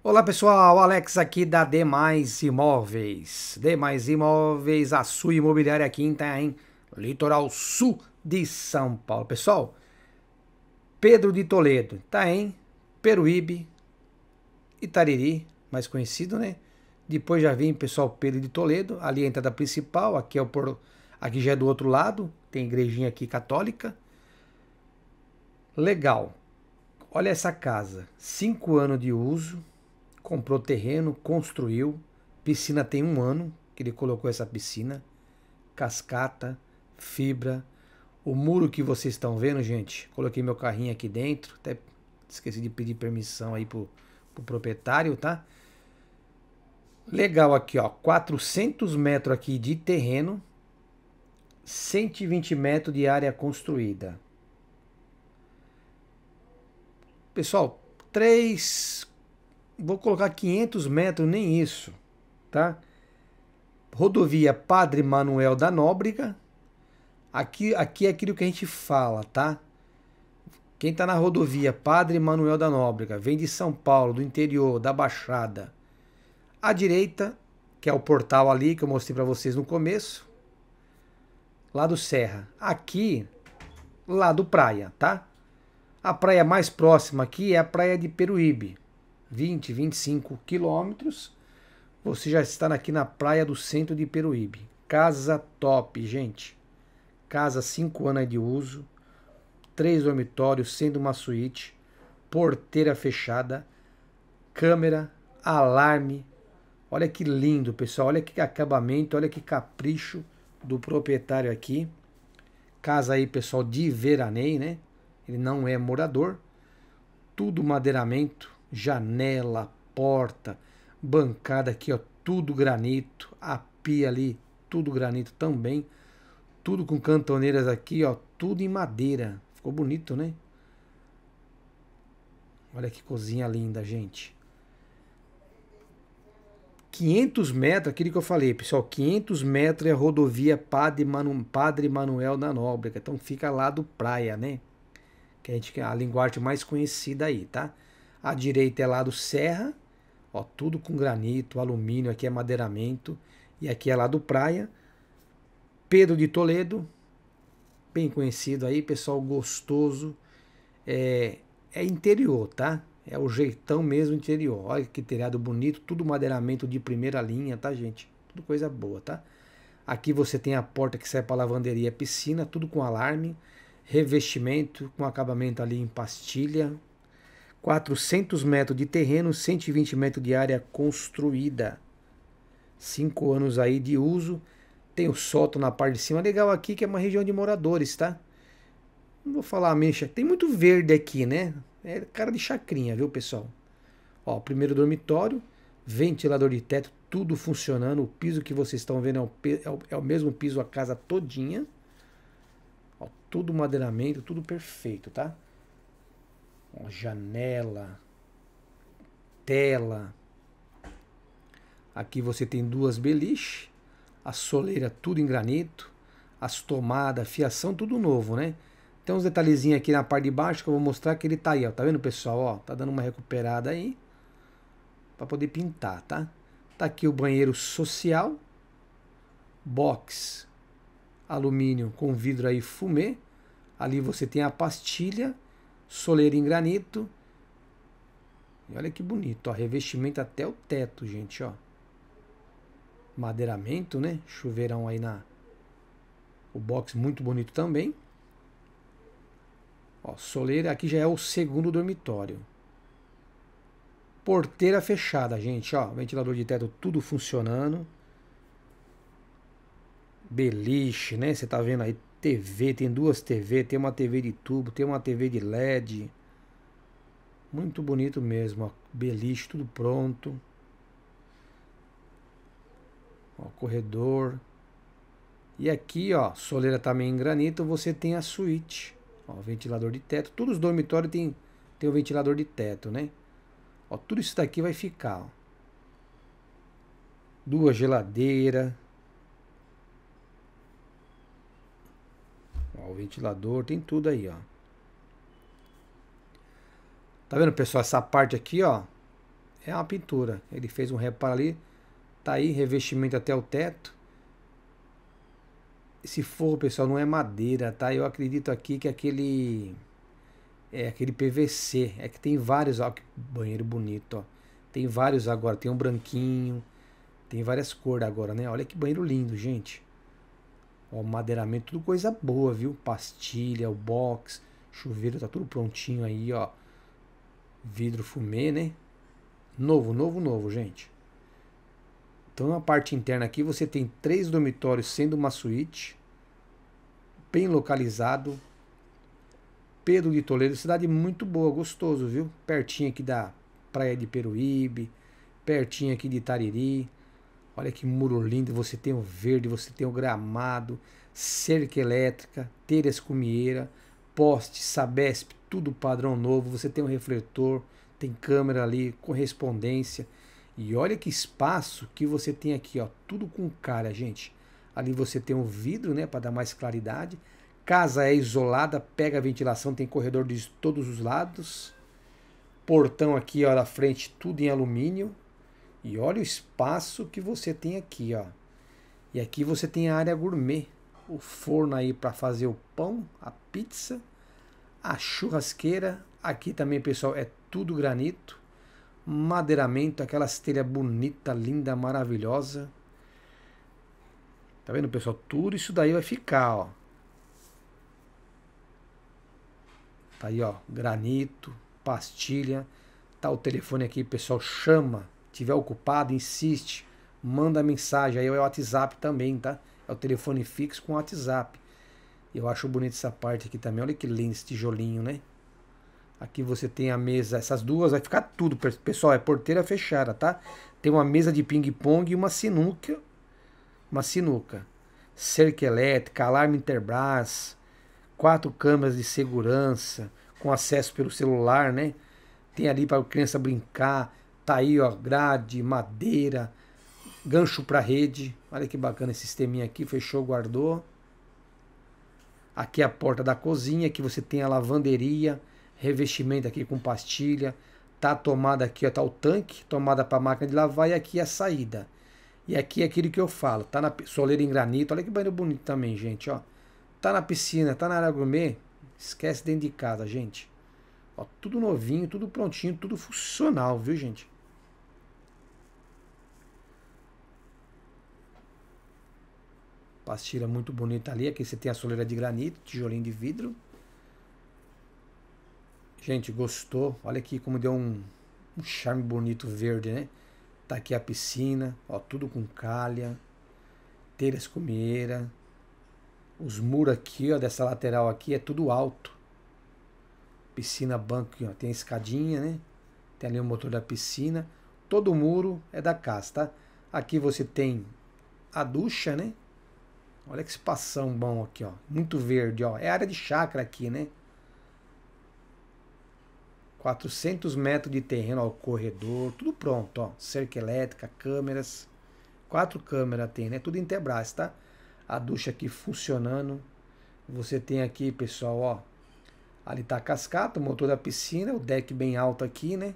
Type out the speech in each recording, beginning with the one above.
Olá pessoal, Alex aqui da Demais Imóveis. Demais Imóveis, a sua imobiliária aqui em litoral sul de São Paulo. Pessoal, Pedro de Toledo, tá, em Peruíbe, Itariri, mais conhecido, né? Depois já vem pessoal Pedro de Toledo, ali é a entrada principal, aqui é o por... aqui já é do outro lado, tem igrejinha aqui católica. Legal. Olha essa casa, 5 anos de uso, comprou terreno, construiu, piscina tem um ano que ele colocou essa piscina, cascata, fibra, o muro que vocês estão vendo, gente, coloquei meu carrinho aqui dentro, até esqueci de pedir permissão aí pro, pro proprietário, tá? Legal aqui, ó, 400 metros aqui de terreno, 120 metros de área construída. Pessoal, três vou colocar 500 metros, nem isso, tá? Rodovia Padre Manuel da Nóbrega. Aqui, aqui é aquilo que a gente fala, tá? Quem está na rodovia Padre Manuel da Nóbrega, vem de São Paulo, do interior, da Baixada. À direita, que é o portal ali que eu mostrei para vocês no começo, lá do Serra. Aqui, lá do Praia, tá? A praia mais próxima aqui é a Praia de Peruíbe. 20, 25 quilômetros, você já está aqui na praia do centro de Peruíbe. Casa top, gente. Casa 5 anos de uso, três dormitórios, sendo uma suíte, porteira fechada, câmera, alarme. Olha que lindo, pessoal. Olha que acabamento, olha que capricho do proprietário aqui. Casa aí, pessoal, de veranei, né? Ele não é morador. Tudo madeiramento, janela, porta, bancada aqui, ó, tudo granito, a pia ali, tudo granito também, tudo com cantoneiras aqui, ó, tudo em madeira. Ficou bonito, né? Olha que cozinha linda, gente. 500 metros, aquilo que eu falei, pessoal, 500 metros é a rodovia Padre, Manu, Padre Manuel da Nóbrega. Então fica lá do praia, né? Que a, gente, a linguagem mais conhecida aí, tá? à direita é lado serra, ó, tudo com granito, alumínio, aqui é madeiramento, e aqui é lado praia. Pedro de Toledo, bem conhecido aí, pessoal gostoso, é, é interior, tá? É o jeitão mesmo interior. Olha que telhado bonito, tudo madeiramento de primeira linha, tá, gente? Tudo coisa boa, tá? Aqui você tem a porta que sai para lavanderia, piscina, tudo com alarme, revestimento com acabamento ali em pastilha, 400 metros de terreno, 120 metros de área construída. Cinco anos aí de uso. Tem o sótão na parte de cima. Legal aqui que é uma região de moradores, tá? Não vou falar mexa Tem muito verde aqui, né? É cara de chacrinha, viu, pessoal? Ó, primeiro dormitório, ventilador de teto, tudo funcionando. O piso que vocês estão vendo é o, é o, é o mesmo piso a casa todinha. Ó, tudo madeiramento, tudo perfeito, tá? janela, tela. Aqui você tem duas beliche, a soleira tudo em granito, as tomadas, fiação, tudo novo, né? Tem uns detalhezinhos aqui na parte de baixo que eu vou mostrar que ele tá aí, ó. Tá vendo, pessoal? Ó, tá dando uma recuperada aí para poder pintar, tá? Tá aqui o banheiro social, box, alumínio com vidro aí fumê. Ali você tem a pastilha soleira em granito. E olha que bonito, ó, revestimento até o teto, gente, ó. Madeiramento, né? Chuveirão aí na o box muito bonito também. Ó, soleira aqui já é o segundo dormitório. Porteira fechada, gente, ó, ventilador de teto tudo funcionando. Beliche, né? Você tá vendo aí TV, tem duas TV, tem uma TV de tubo, tem uma TV de LED. Muito bonito mesmo, ó. beliche, tudo pronto. Ó, corredor. E aqui, ó, soleira também em granito, você tem a suíte. Ó, ventilador de teto. Todos os dormitórios tem, tem o ventilador de teto, né? Ó, tudo isso daqui vai ficar, ó. Duas geladeiras o ventilador, tem tudo aí, ó. Tá vendo, pessoal? Essa parte aqui, ó, é uma pintura. Ele fez um reparo ali, tá aí, revestimento até o teto. Se for, pessoal, não é madeira, tá? Eu acredito aqui que aquele é aquele PVC. É que tem vários. Ó, que banheiro bonito, ó. Tem vários agora. Tem um branquinho. Tem várias cores agora, né? Olha que banheiro lindo, gente. Ó, madeiramento, tudo coisa boa, viu? Pastilha, o box, chuveiro, tá tudo prontinho aí, ó. Vidro fumê, né? Novo, novo, novo, gente. Então na parte interna aqui você tem três dormitórios, sendo uma suíte, bem localizado. Pedro de Toledo, cidade muito boa, gostoso, viu? Pertinho aqui da Praia de Peruíbe, pertinho aqui de Tariri. Olha que muro lindo, você tem o verde, você tem o gramado, cerca elétrica, telhas com mieira, poste, sabesp, tudo padrão novo, você tem um refletor, tem câmera ali, correspondência. E olha que espaço que você tem aqui, ó, tudo com cara, gente. Ali você tem um vidro, né, para dar mais claridade. Casa é isolada, pega a ventilação, tem corredor de todos os lados. Portão aqui, ó, da frente, tudo em alumínio. E olha o espaço que você tem aqui, ó. E aqui você tem a área gourmet, o forno aí para fazer o pão, a pizza, a churrasqueira. Aqui também, pessoal, é tudo granito, madeiramento, aquela telhas bonita, linda, maravilhosa. Tá vendo, pessoal? Tudo isso daí vai ficar, ó. Tá aí, ó, granito, pastilha. Tá o telefone aqui, pessoal, chama tiver ocupado, insiste, manda mensagem. Aí é o WhatsApp também, tá? É o telefone fixo com o WhatsApp. Eu acho bonito essa parte aqui também. Olha que lindo esse tijolinho, né? Aqui você tem a mesa, essas duas, vai ficar tudo, pessoal, é porteira fechada, tá? Tem uma mesa de ping-pong e uma sinuca, uma sinuca. Cerca elétrica, alarme Interbras, quatro câmeras de segurança, com acesso pelo celular, né? Tem ali para a criança brincar, Tá aí, ó, grade, madeira, gancho para rede. Olha que bacana esse sisteminha aqui, fechou, guardou. Aqui é a porta da cozinha, que você tem a lavanderia, revestimento aqui com pastilha. Tá a tomada aqui, ó, tá o tanque, tomada para máquina de lavar e aqui é a saída. E aqui é aquilo que eu falo, tá na soleira em granito, olha que banheiro bonito também, gente, ó. Tá na piscina, tá na área gourmet, esquece dentro de casa, gente. Ó, tudo novinho, tudo prontinho, tudo funcional, viu, gente? Pastilha muito bonita ali. Aqui você tem a soleira de granito, tijolinho de vidro. Gente, gostou? Olha aqui como deu um, um charme bonito verde, né? Tá aqui a piscina, ó, tudo com calha, telhas comieira. Os muros aqui, ó, dessa lateral aqui é tudo alto. Piscina, banco, ó, tem a escadinha, né? Tem ali o motor da piscina. Todo muro é da casa, tá? Aqui você tem a ducha, né? Olha que espação bom aqui, ó. Muito verde, ó. É área de chácara aqui, né? 400 metros de terreno ao corredor, tudo pronto, ó. Cerca elétrica, câmeras. Quatro câmeras tem, né? Tudo Intelbras, tá? A ducha aqui funcionando. Você tem aqui, pessoal, ó. Ali tá a cascata, o motor da piscina, o deck bem alto aqui, né?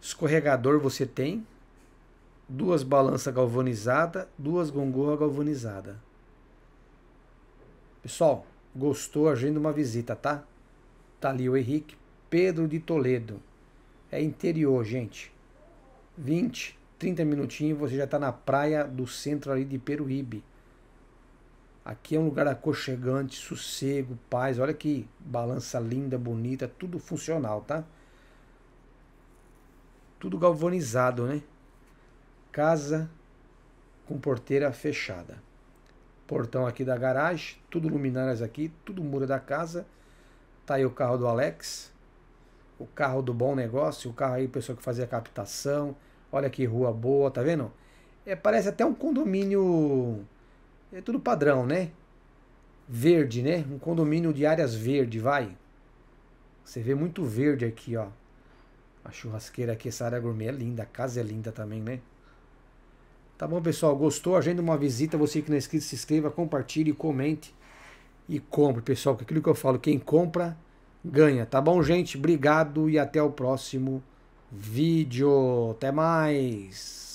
Escorregador você tem, duas balanças galvanizadas, duas gongorra galvanizada. Pessoal, gostou? Agenda uma visita, tá? Tá ali o Henrique Pedro de Toledo. É interior, gente. 20, 30 minutinhos você já está na praia do centro ali de Peruíbe. Aqui é um lugar aconchegante, sossego, paz. Olha que balança linda, bonita, tudo funcional, tá? Tudo galvanizado, né? casa com porteira fechada. Portão aqui da garagem, tudo luminárias aqui, tudo muro da casa. Tá aí o carro do Alex, o carro do bom negócio, o carro aí, pessoa que fazia captação. Olha que rua boa, tá vendo? É, parece até um condomínio. É tudo padrão, né? Verde, né? Um condomínio de áreas verde, vai. Você vê muito verde aqui, ó. A churrasqueira aqui, essa área gourmet é linda, a casa é linda também, né? Tá bom, pessoal? Gostou? Agenda uma visita. Você que não é inscrito, se inscreva, compartilhe, comente e compre, pessoal. Porque aquilo que eu falo, quem compra, ganha. Tá bom, gente? Obrigado e até o próximo vídeo. Até mais!